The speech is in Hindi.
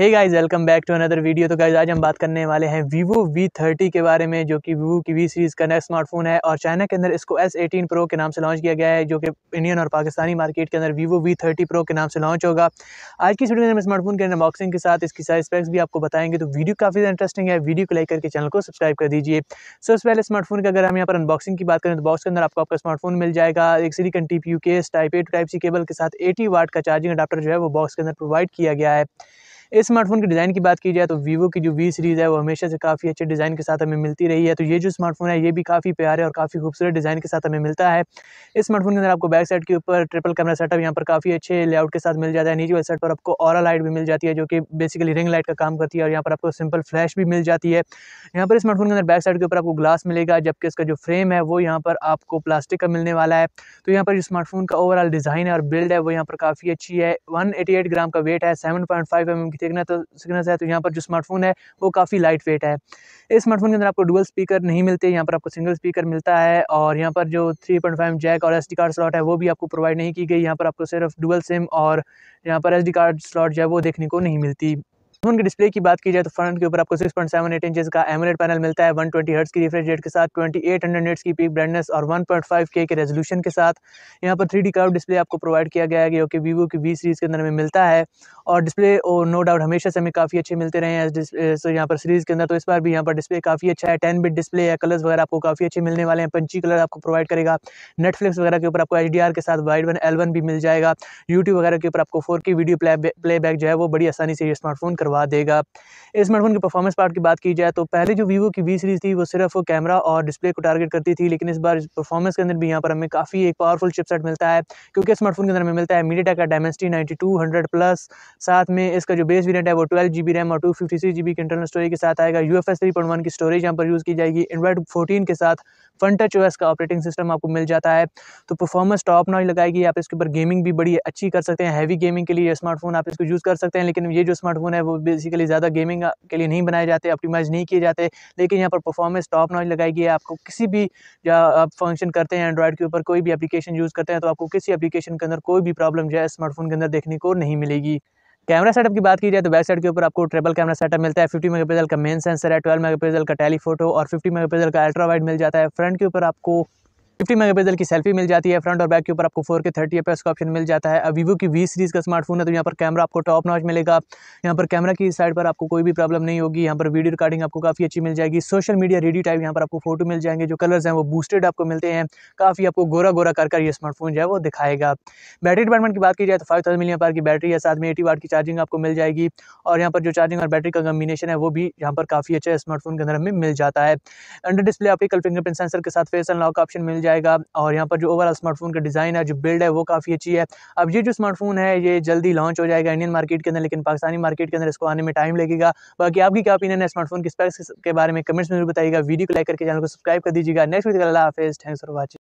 hey guys welcome back to another video तो गाइस आज हम बात करने वाले हैं वीवो V30 के बारे में जो कि वीवो की वी सीरीज़ का नेक्स्ट स्मार्टफोन है और चाइना के अंदर इसको S18 Pro के नाम से लॉन्च किया गया है जो कि इंडियन और पाकिस्तानी मार्केट के अंदर वीवो V30 Pro के नाम से लॉन्च होगा आज की वीडियो में हम स्मार्टफोन के अनबॉक्सिंग के साथ इसकी साइज स्पेक्स भी आपको बताएंगे तो वीडियो काफ़ी इंटरेस्टिंग है वीडियो को लाइक करके चैनल को सब्सक्राइब कर दीजिए सबसे पहले स्मार्टफोन की अगर हम यहाँ पर अनबॉक्सिंग की बात करें तो बॉक्स के अंदर आपको आपका स्मार्टफोन मिल जाएगा एक सीरी कंटीपी पी यू case type A to type C cable के साथ एटी वाट का चार्जिंग अडाप्टर जो है वो बॉक्स के अंदर प्रोवाइड किया गया है इस स्मार्टफोन के डिज़ाइन की बात की जाए तो वीवो की जो वी सीरीज़ है वो हमेशा से काफ़ी अच्छे डिज़ाइन के साथ हमें मिलती रही है तो ये जो स्मार्टफोन है ये भी काफ़ी प्यारे और काफ़ी खूबसूरत डिज़ाइन के साथ हमें मिलता है इस स्मार्टफोन के अंदर आपको बैक साइड के ऊपर ट्रिपल कैमरा सेटअप यहाँ पर काफ़ी अच्छे लेआउट के साथ मिल जाता है नीचे वाले साइड पर आपको और लाइट भी मिल जाती है जो कि बेसिकली रिंग लाइट का काम करती है और यहाँ पर आपको सिंपल फ्लैश भी मिल जाती है यहाँ पर स्मार्टफोन के अंदर बैक साइड के ऊपर आपको ग्लास मिलेगा जबकि इसका जो फ्रेम है वो यहाँ पर आपको प्लास्टिक का मिलने वाला है तो यहाँ पर जो स्मार्टफोन का ओवरऑल डिज़ाइन है और बिल्ड है वो यहाँ पर काफ़ी अच्छी है वन ग्राम का वेट है सेवन पॉइंट फाइव एम की देखना तो सिग्नस चाहे तो यहाँ पर जो स्मार्टफोन है वो काफ़ी लाइट वेट है इस स्मार्टफोन के अंदर आपको डुअल स्पीकर नहीं मिलते यहाँ पर आपको सिंगल स्पीकर मिलता है और यहाँ पर जो थ्री पॉइंट फाइव जैक और एस कार्ड स्लॉट है वो भी आपको प्रोवाइड नहीं की गई यहाँ पर आपको सिर्फ डुअल सिम और यहाँ पर एस कार्ड स्लॉट जो है वो देखने को नहीं मिलती फोन के डिस्प्ले की बात की जाए तो फ्रंट के ऊपर आपको 6.78 इंचेस का एमरेड पैनल मिलता है 120 ट्वेंटी हर्ट्स की रिफ्रेश रेट के साथ 2800 एट्स की पीक ब्राइटनेस और 1.5 के के रेजोल्यूशन के साथ यहाँ पर थ्री डी कर्व डिस्प्ले आपको प्रोवाइड किया गया है जो कि वीवो की वी सीरीज़ के अंदर में मिलता है और डिस्प्ले और नो डाउट हमेशा से हमें काफ़ी अच्छे मिलते रहे हैं तो यहाँ पर सीरीज़ के अंदर तो इस बार भी यहाँ पर डिस्प्ले काफ़ी अच्छा है टेन बिट डिस्प्ले है कलर्स वगैरह आपको काफ़ी अच्छे मिलने वाले हैं पंची कलर आपको प्रोवाइड करेगा नेटफ्लिक्स वगैरह के ऊपर आपको एच के साथ वाइड वन एल भी मिल जाएगा यूट्यूब वगैरह के ऊपर आपको फोर वीडियो प्ले बैक जो है वो बड़ी आसानी से स्मार्टफोन कर करवा देगा इस स्मार्टफोन के परफॉर्मेंस पार्ट की बात की जाए तो पहले जो वीवो की वी सीरीज़ थी वो सिर्फ कैमरा और डिस्प्ले को टारगेट करती थी लेकिन इस बार परफॉर्मेंस के अंदर भी यहाँ पर हमें काफ़ी एक पावरफुल चिपसेट मिलता है क्योंकि स्मार्टफोन के अंदर हमें मिलता है मीडिया का डायमेंसिटी नाइन्टी प्लस साथ में इसका जो बेस वेरियंट है वो ट्वेल्व जी रैम और टू की इंटरनल स्टोरेज के साथ आएगा यू एफ की स्टोरेज यहाँ पर यूज़ की जाएगी एंड्रॉइड फोर्टीन के साथ फन टच ओएस का ऑपरेटिंग सिस्टम आपको मिल जाता है तो परफॉर्मेंस टॉप नॉच लगाएगी आप इसके ऊपर गेमिंग भी बड़ी अच्छी कर सकते हैं हैवी गेमिंग के लिए स्मार्टफोन आप इसको यूज़ कर सकते हैं लेकिन ये जो स्मार्टफोन है वो बेसिकली ज़्यादा गेमिंग के लिए नहीं बनाए जाते ऑप्टिमाइज़ नहीं किए जाते लेकिन यहाँ पर परफॉर्मेंस टॉप नॉच लगाई गई है आपको किसी भी आप फंक्शन करते हैं एंड्रॉयड के ऊपर कोई भी एप्लीकेशन यूज़ करते हैं तो आपको किसी एप्लीकेशन के अंदर कोई भी प्रॉब्लम जो है स्मार्टफोन के अंदर देखने को नहीं मिलेगी कैमरा सेटअप की बात की जाए तो बैक साइड के ऊपर आपको ट्रिपल कैमरा सेटअप मिलता है 50 मेगापिक्सल का मेन सेंसर है 12 मेगापिक्सल का टेलीफोटो और 50 मेगापिक्सल का अल्ट्रा वाइड मिल जाता है फ्रंट के ऊपर आपको फिफ्टी मेगापिक्सल की सेल्फी मिल जाती है फ्रंट और बैक के ऊपर आपको फोर के थर्टी एफ का ऑप्शन मिल जाता है अब वीवो की वी सीरीज़ का स्मार्टफोन है तो यहाँ पर कैमरा आपको टॉप नॉच मिलेगा यहाँ पर कैमरा की साइड पर आपको कोई भी प्रॉब्लम नहीं होगी यहाँ पर वीडियो रिकॉर्डिंग आपको काफ़ी अच्छी मिल जाएगी सोशल मीडिया रेडी टाइप यहाँ पर आपको फोटो मिल जाएंगे जो कलर्स हैं वो बूस्टेड आपको मिलते हैं काफ़ी आपको गोरा गोरा कर कर ये स्मार्टफोन जो है वो दिखाएगा बैटरी डिपार्टमेंट की बात की जाए तो फाइव थाउजेंड की बैटरी है साथ में एटी वाट की चार्जिंग आपको मिल जाएगी और यहाँ पर जो चार्जिंग और बैटरी का कम्बिनेशन है वो भी यहाँ पर काफ़ी अच्छा स्मार्टफोन के अंदर हमें मिल जाता है अंडर डिस्प्ले आपके कल फिंगरप्रिंट सेंसर के साथ फेस एंड लॉक ऑप्शन मिल जाए जाएगा और यहाँ पर जो ओवरऑल स्मार्टफोन का डिज़ाइन है जो बिल्ड है वो काफ़ी अच्छी है अब ये जो स्मार्टफोन है ये जल्दी लॉन्च हो जाएगा इंडियन मार्केट के अंदर लेकिन पाकिस्तानी मार्केट के अंदर इसको आने में टाइम लगेगा बाकी आपकी क्या ओपिनियन है स्मार्टफोन की स्पेक्स के बारे में कमेंट्स में जरूर बताइएगा वीडियो को लाइक करके चैनल को सब्सक्राइब कर दीजिएगा नेक्स्ट वीडियो अल्लाह हाफिज़ थैंक्स फॉर वॉचिंग